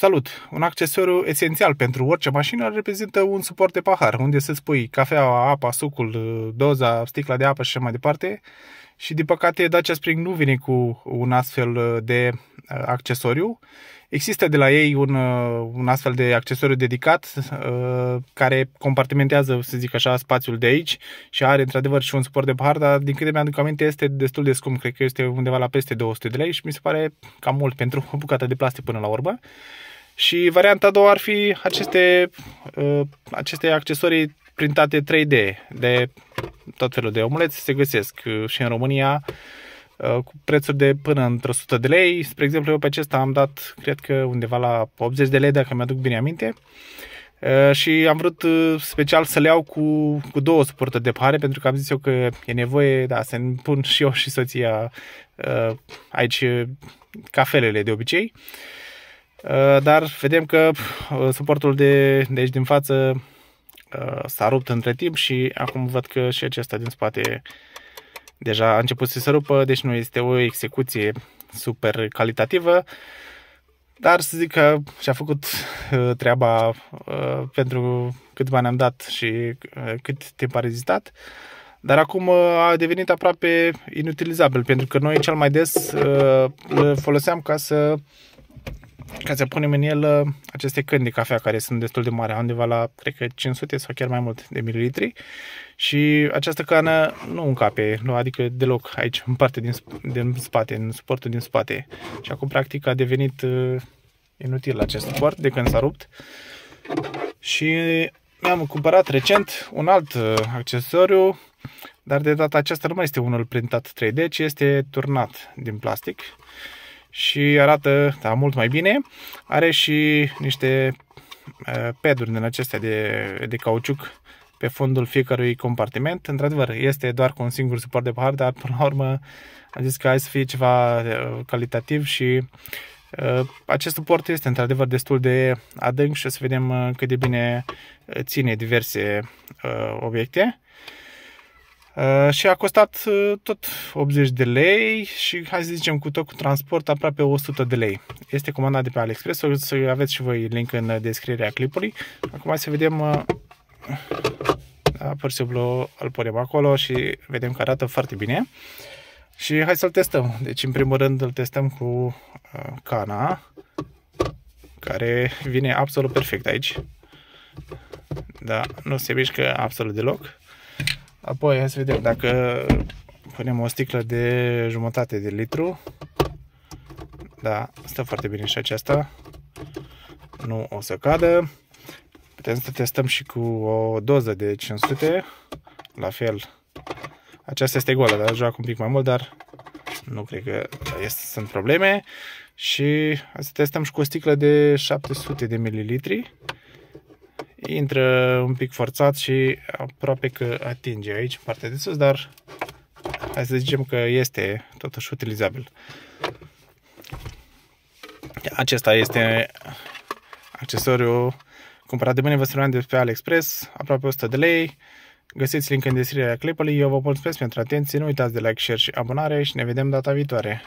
Salut! Un accesoriu esențial pentru orice mașină reprezintă un suport de pahar, unde să-ți pui cafeaua, apa, sucul, doza, sticla de apă și așa mai departe. Și din păcate Dacia Spring nu vine cu un astfel de accesoriu. Există de la ei un, uh, un astfel de accesoriu dedicat uh, care compartimentează, să zic așa, spațiul de aici și are într-adevăr și un suport de pahar, dar din câte mi-aduc aminte este destul de scump, cred că este undeva la peste 200 de lei și mi se pare cam mult pentru o bucată de plastic până la urmă. Și varianta a doua ar fi aceste, uh, aceste accesorii printate 3D de tot felul de omuleți se găsesc și în România Uh, cu prețuri de până între 100 de lei. Spre exemplu, eu pe acesta am dat, cred că undeva la 80 de lei, dacă mi-aduc bine aminte. Uh, și am vrut uh, special să le iau cu, cu două suporte de pare, pentru că am zis eu că e nevoie, da, să pun și eu și soția aici cafelele de obicei. Dar vedem că suportul de, de aici din față s-a rupt între timp și acum văd că și acesta din spate deja a început să se rupă, deci nu este o execuție super calitativă, dar să zic că și-a făcut uh, treaba uh, pentru cât bani am dat și uh, cât timp a rezistat, dar acum a devenit aproape inutilizabil, pentru că noi cel mai des îl foloseam ca să ca să punem în el uh, aceste căni de cafea care sunt destul de mari, undeva la, cred că 500 sau chiar mai mult de mililitri și această cană nu încape, nu, adică deloc aici în parte din, din spate, în suportul din spate și acum practic a devenit uh, inutil acest suport de când s-a rupt și mi-am cumpărat recent un alt uh, accesoriu dar de data aceasta nu mai este unul printat 3D, ci este turnat din plastic și arată da, mult mai bine. Are și niște uh, peduri din acestea de, de cauciuc pe fundul fiecărui compartiment. Într-adevăr, este doar cu un singur suport de pahar, dar până la urmă am zis că hai să fie ceva uh, calitativ și uh, acest suport este într-adevăr destul de adânc și o să vedem cât de bine ține diverse obiecte. Uh, și a costat uh, tot 80 de lei și hai să zicem cu tot cu transport aproape 100 de lei. Este comandat de pe AliExpress, o să aveți și voi link în descrierea clipului. Acum să vedem uh, da, părțul îl punem acolo și vedem că arată foarte bine. Și hai să-l testăm. Deci în primul rând îl testăm cu uh, cana care vine absolut perfect aici. Da, nu se mișcă absolut deloc. Apoi, hai să vedem dacă punem o sticlă de jumătate de litru. Da, stă foarte bine și aceasta. Nu o să cadă. Putem să testăm și cu o doză de 500. La fel. Aceasta este goală, dar joacă un pic mai mult, dar nu cred că este, sunt probleme. Și să testăm și cu o sticlă de 700 de mililitri intră un pic forțat și aproape că atinge aici, în partea de sus, dar hai să zicem că este totuși utilizabil. Acesta este accesoriu cumpărat de mine, vă de pe AliExpress, aproape 100 de lei. Găsiți link în descrierea clipului, eu vă mulțumesc pentru atenție, nu uitați de like, share și abonare și ne vedem data viitoare.